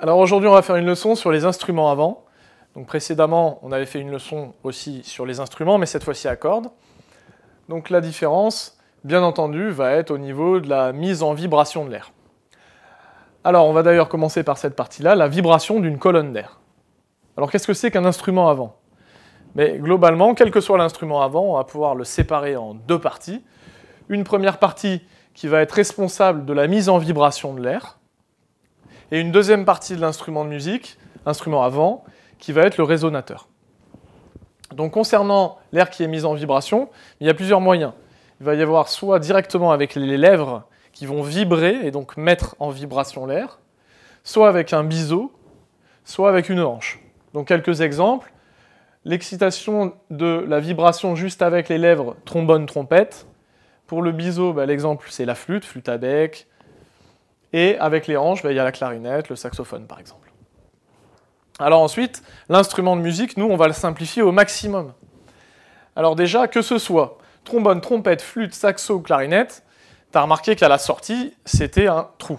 Alors aujourd'hui, on va faire une leçon sur les instruments avant. Donc précédemment, on avait fait une leçon aussi sur les instruments, mais cette fois-ci à cordes. Donc la différence, bien entendu, va être au niveau de la mise en vibration de l'air. Alors on va d'ailleurs commencer par cette partie-là, la vibration d'une colonne d'air. Alors qu'est-ce que c'est qu'un instrument avant Mais globalement, quel que soit l'instrument avant, on va pouvoir le séparer en deux parties. Une première partie qui va être responsable de la mise en vibration de l'air, et une deuxième partie de l'instrument de musique, instrument avant, qui va être le résonateur. Donc concernant l'air qui est mis en vibration, il y a plusieurs moyens. Il va y avoir soit directement avec les lèvres qui vont vibrer et donc mettre en vibration l'air, soit avec un biseau, soit avec une hanche. Donc quelques exemples. L'excitation de la vibration juste avec les lèvres, trombone, trompette. Pour le biseau, bah, l'exemple c'est la flûte, flûte à bec, et avec les hanches, ben, il y a la clarinette, le saxophone par exemple. Alors ensuite, l'instrument de musique, nous, on va le simplifier au maximum. Alors déjà, que ce soit trombone, trompette, flûte, saxo clarinette, tu as remarqué qu'à la sortie, c'était un trou.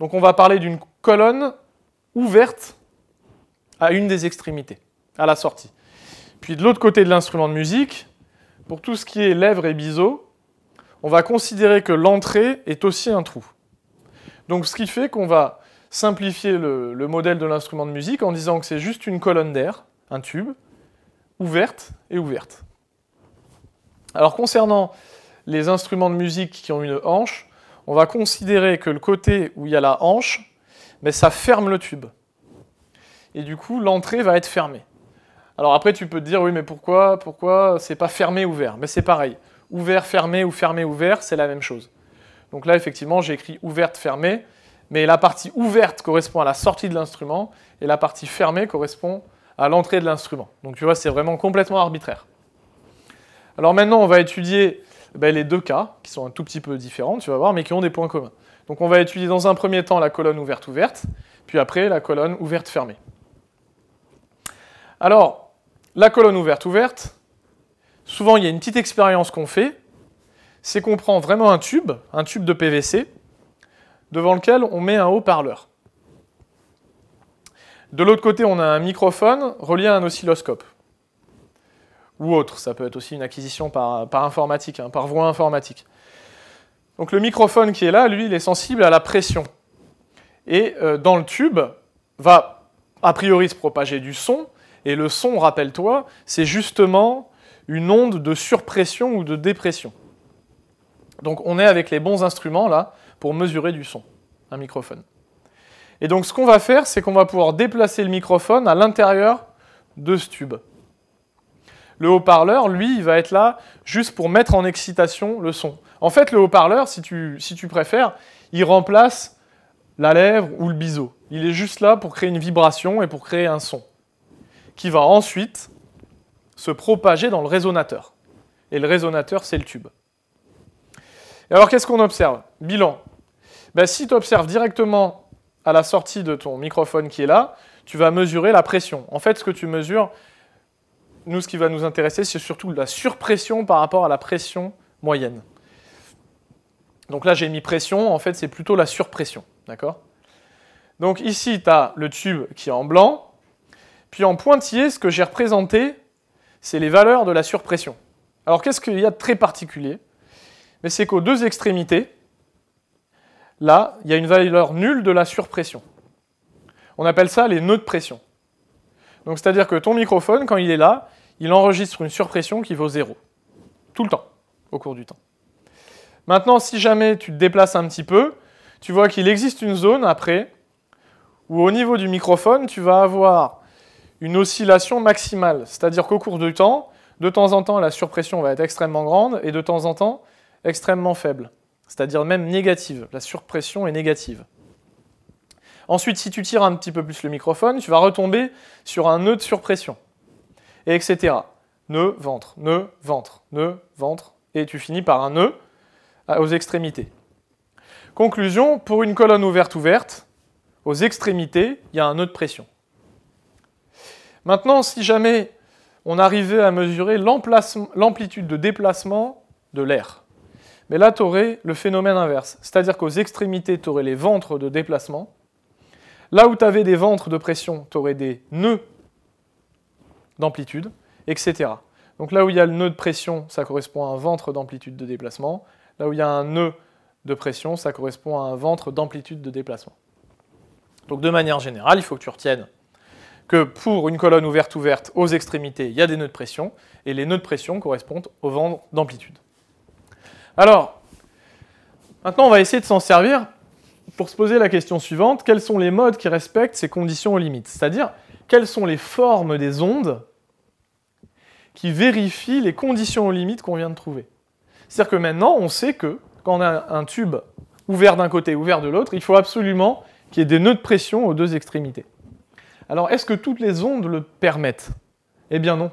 Donc on va parler d'une colonne ouverte à une des extrémités, à la sortie. Puis de l'autre côté de l'instrument de musique, pour tout ce qui est lèvres et biseaux, on va considérer que l'entrée est aussi un trou. Donc ce qui fait qu'on va simplifier le, modèle de l'instrument de musique en disant que c'est juste une colonne d'air, un tube, ouverte et ouverte. Alors concernant les instruments de musique qui ont une hanche, on va considérer que le côté où il y a la hanche, mais ben, ça ferme le tube. Et du coup, l'entrée va être fermée. Alors après, tu peux te dire, oui, mais pourquoi, pourquoi c'est pas fermé, ouvert Mais ben, c'est pareil. Ouvert, fermé ou fermé, ouvert, c'est la même chose. Donc là, effectivement, j'ai écrit ouverte, fermée, mais la partie ouverte correspond à la sortie de l'instrument et la partie fermée correspond à l'entrée de l'instrument. Donc tu vois, c'est vraiment complètement arbitraire. Alors maintenant, on va étudier ben, les deux cas, qui sont un tout petit peu différents, tu vas voir, mais qui ont des points communs. Donc on va étudier dans un premier temps la colonne ouverte-ouverte, puis après la colonne ouverte-fermée. Alors, la colonne ouverte-ouverte, souvent il y a une petite expérience qu'on fait, c'est qu'on prend vraiment un tube, un tube de PVC, devant lequel on met un haut-parleur. De l'autre côté, on a un microphone relié à un oscilloscope. Ou autre, ça peut être aussi une acquisition par, informatique, hein, par voie informatique. Donc le microphone qui est là, lui, il est sensible à la pression. Et euh, dans le tube, va a priori se propager du son. Et le son, rappelle-toi, c'est justement une onde de surpression ou de dépression. Donc on est avec les bons instruments là pour mesurer du son, un microphone. Et donc ce qu'on va faire, c'est qu'on va pouvoir déplacer le microphone à l'intérieur de ce tube. Le haut-parleur, lui, il va être là juste pour mettre en excitation le son. En fait, le haut-parleur, si tu, si tu préfères, il remplace la lèvre ou le biseau. Il est juste là pour créer une vibration et pour créer un son qui va ensuite se propager dans le résonateur. Et le résonateur, c'est le tube. Et alors qu'est-ce qu'on observe Bilan. Ben, si tu observes directement à la sortie de ton microphone qui est là, tu vas mesurer la pression. En fait, ce que tu mesures, nous, ce qui va nous intéresser, c'est surtout la surpression par rapport à la pression moyenne. Donc là, j'ai mis pression, en fait, c'est plutôt la surpression, d'accord Donc ici, tu as le tube qui est en blanc, puis en pointillé, ce que j'ai représenté, c'est les valeurs de la surpression. Alors qu'est-ce qu'il y a de très particulier mais c'est qu'aux deux extrémités, là, il y a une valeur nulle de la surpression. On appelle ça les nœuds de pression. Donc c'est-à-dire que ton microphone, quand il est là, il enregistre une surpression qui vaut zéro. Tout le temps, au cours du temps. Maintenant, si jamais tu te déplaces un petit peu, tu vois qu'il existe une zone après où au niveau du microphone, tu vas avoir une oscillation maximale. C'est-à-dire qu'au cours du temps, de temps en temps, la surpression va être extrêmement grande et de temps en temps, extrêmement faible, c'est-à-dire même négative. La surpression est négative. Ensuite, si tu tires un petit peu plus le microphone, tu vas retomber sur un nœud de surpression, et etc. Nœud, ventre, nœud, ventre, nœud, ventre, et tu finis par un nœud euh, aux extrémités. Conclusion, pour une colonne ouverte-ouverte, aux extrémités, il y a un nœud de pression. Maintenant, si jamais on arrivait à mesurer l'amplitude de déplacement de l'air, mais là, tu aurais le phénomène inverse. C'est-à-dire qu'aux extrémités, tu aurais les ventres de déplacement. Là où tu avais des ventres de pression, tu aurais des nœuds d'amplitude, etc. Donc là où il y a le nœud de pression, ça correspond à un ventre d'amplitude de déplacement. Là où il y a un nœud de pression, ça correspond à un ventre d'amplitude de déplacement. Donc de manière générale, il faut que tu retiennes que pour une colonne ouverte-ouverte, aux extrémités, il y a des nœuds de pression, et les nœuds de pression correspondent aux ventre d'amplitude. Alors, maintenant, on va essayer de s'en servir pour se poser la question suivante. Quels sont les modes qui respectent ces conditions aux limites C'est-à-dire, quelles sont les formes des ondes qui vérifient les conditions aux limites qu'on vient de trouver C'est-à-dire que maintenant, on sait que quand on a un tube ouvert d'un côté, ouvert de l'autre, il faut absolument qu'il y ait des nœuds de pression aux deux extrémités. Alors, est-ce que toutes les ondes le permettent Eh bien non.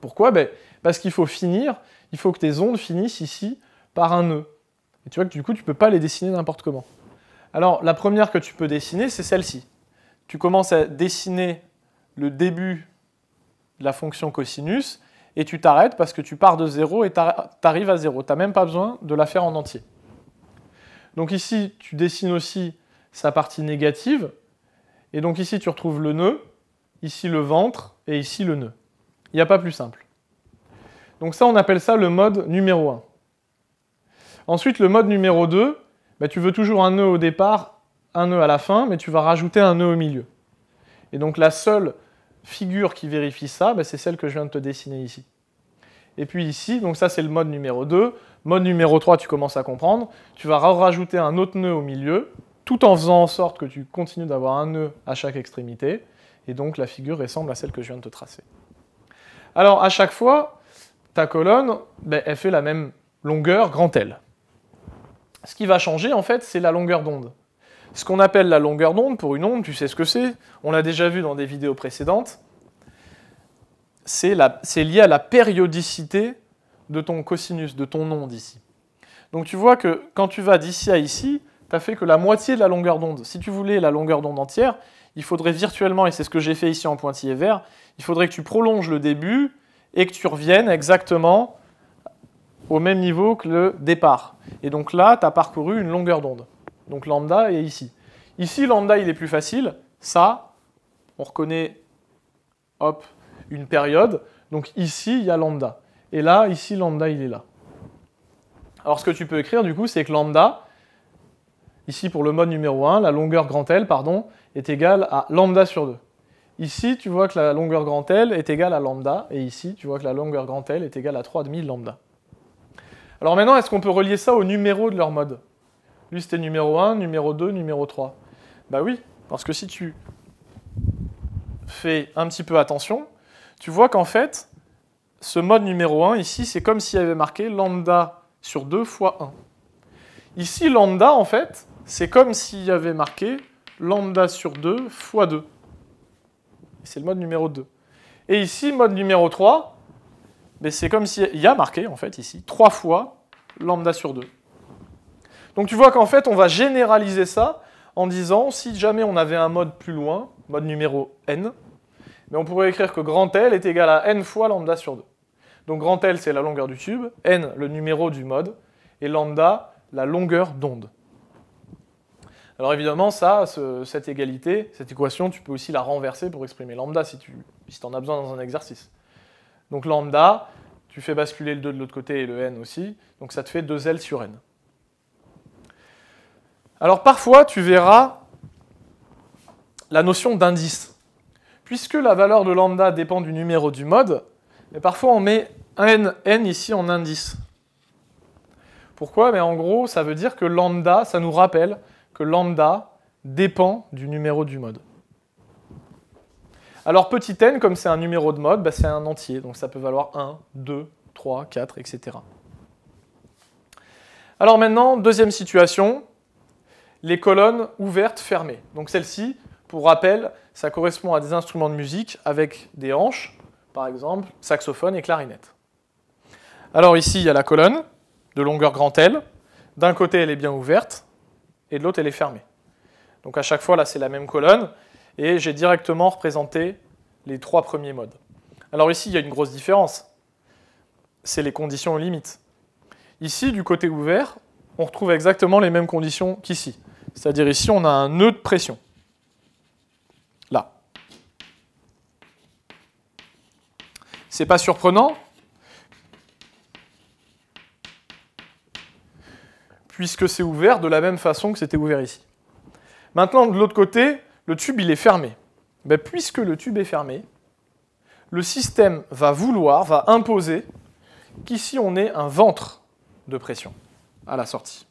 Pourquoi ben, Parce qu'il faut finir il faut que tes ondes finissent ici par un nœud. Et tu vois que du coup, tu ne peux pas les dessiner n'importe comment. Alors, la première que tu peux dessiner, c'est celle-ci. Tu commences à dessiner le début de la fonction cosinus, et tu t'arrêtes parce que tu pars de 0 et tu arrives à 0. Tu n'as même pas besoin de la faire en entier. Donc ici, tu dessines aussi sa partie négative, et donc ici, tu retrouves le nœud, ici le ventre, et ici le nœud. Il n'y a pas plus simple. Donc ça, on appelle ça le mode numéro 1. Ensuite, le mode numéro 2, bah, tu veux toujours un nœud au départ, un nœud à la fin, mais tu vas rajouter un nœud au milieu. Et donc la seule figure qui vérifie ça, bah, c'est celle que je viens de te dessiner ici. Et puis ici, donc ça c'est le mode numéro 2. Mode numéro 3, tu commences à comprendre. Tu vas rajouter un autre nœud au milieu, tout en faisant en sorte que tu continues d'avoir un nœud à chaque extrémité. Et donc la figure ressemble à celle que je viens de te tracer. Alors à chaque fois, ta colonne, ben, elle fait la même longueur grand L. Ce qui va changer, en fait, c'est la longueur d'onde. Ce qu'on appelle la longueur d'onde, pour une onde, tu sais ce que c'est, on l'a déjà vu dans des vidéos précédentes, c'est lié à la périodicité de ton cosinus, de ton onde ici. Donc tu vois que quand tu vas d'ici à ici, tu n'as fait que la moitié de la longueur d'onde. Si tu voulais la longueur d'onde entière, il faudrait virtuellement, et c'est ce que j'ai fait ici en pointillé vert, il faudrait que tu prolonges le début et que tu reviennes exactement au même niveau que le départ. Et donc là, tu as parcouru une longueur d'onde. Donc lambda est ici. Ici, lambda, il est plus facile. Ça, on reconnaît, hop, une période. Donc ici, il y a lambda. Et là, ici, lambda, il est là. Alors ce que tu peux écrire, du coup, c'est que lambda, ici pour le mode numéro 1, la longueur grand L, pardon, est égale à lambda sur 2. Ici, tu vois que la longueur grand L est égale à lambda, et ici, tu vois que la longueur grand L est égale à 3,5 lambda. Alors maintenant, est-ce qu'on peut relier ça au numéro de leur mode Lui, c'était numéro 1, numéro 2, numéro 3. Bah oui, parce que si tu fais un petit peu attention, tu vois qu'en fait, ce mode numéro 1, ici, c'est comme s'il y avait marqué lambda sur 2 fois 1. Ici, lambda, en fait, c'est comme s'il y avait marqué lambda sur 2 fois 2. C'est le mode numéro 2. Et ici, mode numéro 3, mais ben, c'est comme s'il y a marqué, en fait, ici, 3 fois lambda sur 2. Donc tu vois qu'en fait, on va généraliser ça en disant, si jamais on avait un mode plus loin, mode numéro n, mais ben, on pourrait écrire que grand L est égal à n fois lambda sur 2. Donc grand L, c'est la longueur du tube, n, le numéro du mode, et lambda, la longueur d'onde. Alors évidemment, ça, cette égalité, cette équation, tu peux aussi la renverser pour exprimer lambda si tu en as besoin dans un exercice. Donc lambda, tu fais basculer le 2 de l'autre côté et le n aussi, donc ça te fait 2l sur n. Alors parfois, tu verras la notion d'indice. Puisque la valeur de lambda dépend du numéro du mode, et parfois on met n, n ici en indice. Pourquoi Mais ben, En gros, ça veut dire que lambda, ça nous rappelle que lambda dépend du numéro du mode. Alors petit n, comme c'est un numéro de mode, bah, c'est un entier, donc ça peut valoir 1, 2, 3, 4, etc. Alors maintenant, deuxième situation, les colonnes ouvertes fermées. Donc celle-ci, pour rappel, ça correspond à des instruments de musique avec des hanches, par exemple saxophone et clarinette. Alors ici, il y a la colonne de longueur grand L. D'un côté, elle est bien ouverte, et de l'autre, elle est fermée. Donc à chaque fois, là, c'est la même colonne, et j'ai directement représenté les trois premiers modes. Alors ici, il y a une grosse différence. C'est les conditions limites. Ici, du côté ouvert, on retrouve exactement les mêmes conditions qu'ici. C'est-à-dire ici, on a un nœud de pression. Là. C'est pas surprenant, puisque c'est ouvert de la même façon que c'était ouvert ici. Maintenant, de l'autre côté, le tube, il est fermé. puisque le tube est fermé, le système va vouloir, va imposer qu'ici on ait un ventre de pression à la sortie.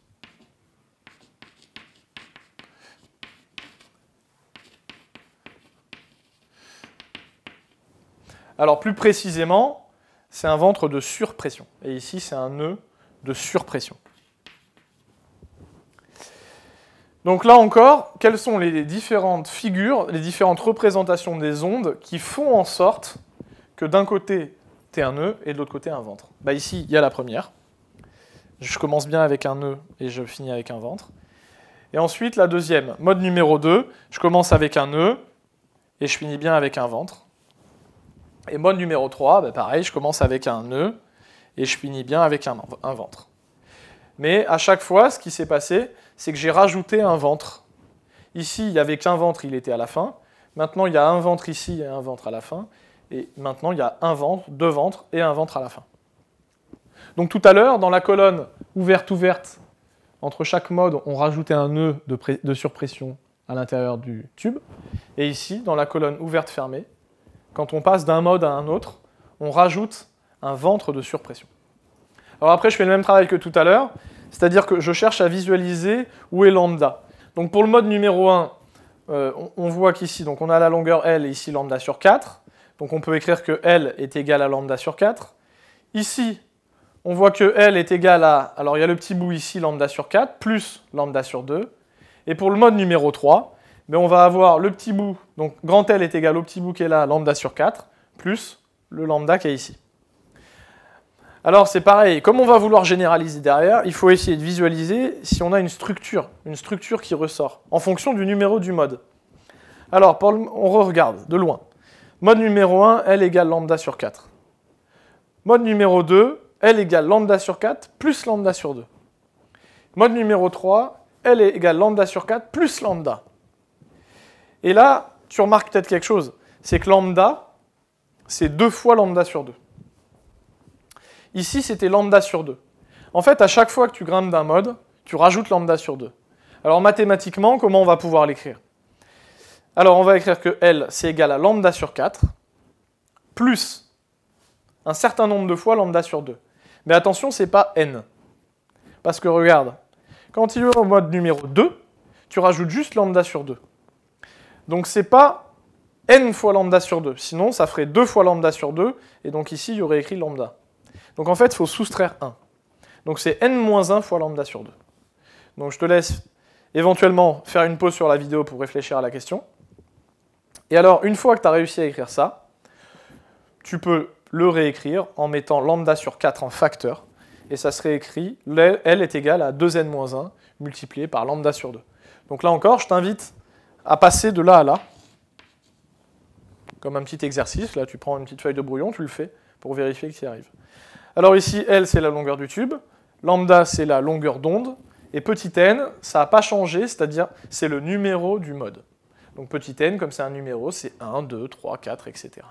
Alors plus précisément, c'est un ventre de surpression. Et ici, c'est un nœud de surpression. Donc là encore, quelles sont les différentes figures, les différentes représentations des ondes qui font en sorte que d'un côté, tu un nœud et de l'autre côté, un ventre bah, Ici, il y a la première. Je commence bien avec un nœud et je finis avec un ventre. Et ensuite, la deuxième, mode numéro 2, je commence avec un nœud et je finis bien avec un ventre. Et mode numéro 3, bah, pareil, je commence avec un nœud et je finis bien avec un ventre. Mais à chaque fois, ce qui s'est passé, c'est que j'ai rajouté un ventre. Ici, il n'y avait qu'un ventre, il était à la fin. Maintenant, il y a un ventre ici et un ventre à la fin. Et maintenant, il y a un ventre, deux ventres et un ventre à la fin. Donc tout à l'heure, dans la colonne ouverte-ouverte, entre chaque mode, on rajoutait un nœud de, de surpression à l'intérieur du tube. Et ici, dans la colonne ouverte-fermée, quand on passe d'un mode à un autre, on rajoute un ventre de surpression. Alors après, je fais le même travail que tout à l'heure, c'est-à-dire que je cherche à visualiser où est lambda. Donc pour le mode numéro 1, euh, on, voit qu'ici, donc on a la longueur L et ici lambda sur 4. Donc on peut écrire que L est égal à lambda sur 4. Ici, on voit que L est égal à, alors il y a le petit bout ici, lambda sur 4, plus lambda sur 2. Et pour le mode numéro 3, ben, on va avoir le petit bout, donc grand L est égal au petit bout qui est là, lambda sur 4, plus le lambda qui est ici. Alors c'est pareil, comme on va vouloir généraliser derrière, il faut essayer de visualiser si on a une structure, une structure qui ressort, en fonction du numéro du mode. Alors on regarde de loin. Mode numéro 1, L égale lambda sur 4. Mode numéro 2, L égale lambda sur 4 plus lambda sur 2. Mode numéro 3, L égale lambda sur 4 plus lambda. Et là, tu remarques peut-être quelque chose, c'est que lambda, c'est 2 fois lambda sur 2. Ici, c'était lambda sur 2. En fait, à chaque fois que tu grimpes d'un mode, tu rajoutes lambda sur 2. Alors mathématiquement, comment on va pouvoir l'écrire Alors on va écrire que L, c'est égal à lambda sur 4, plus un certain nombre de fois lambda sur 2. Mais attention, c'est pas n. Parce que regarde, quand tu es au mode numéro 2, tu rajoutes juste lambda sur 2. Donc c'est pas n fois lambda sur 2, sinon ça ferait 2 fois lambda sur 2, et donc ici il y aurait écrit lambda. Donc en fait, il faut soustraire 1. Donc c'est n-1 fois lambda sur 2. Donc je te laisse éventuellement faire une pause sur la vidéo pour réfléchir à la question. Et alors, une fois que tu as réussi à écrire ça, tu peux le réécrire en mettant lambda sur 4 en facteur. Et ça serait écrit, L est égal à 2n-1 multiplié par lambda sur 2. Donc là encore, je t'invite à passer de là à là, comme un petit exercice. Là, tu prends une petite feuille de brouillon, tu le fais pour vérifier que tu y arrives. Alors ici, L, c'est la longueur du tube, lambda, c'est la longueur d'onde, et petit n, ça n'a pas changé, c'est-à-dire c'est le numéro du mode. Donc petit n, comme c'est un numéro, c'est 1, 2, 3, 4, etc.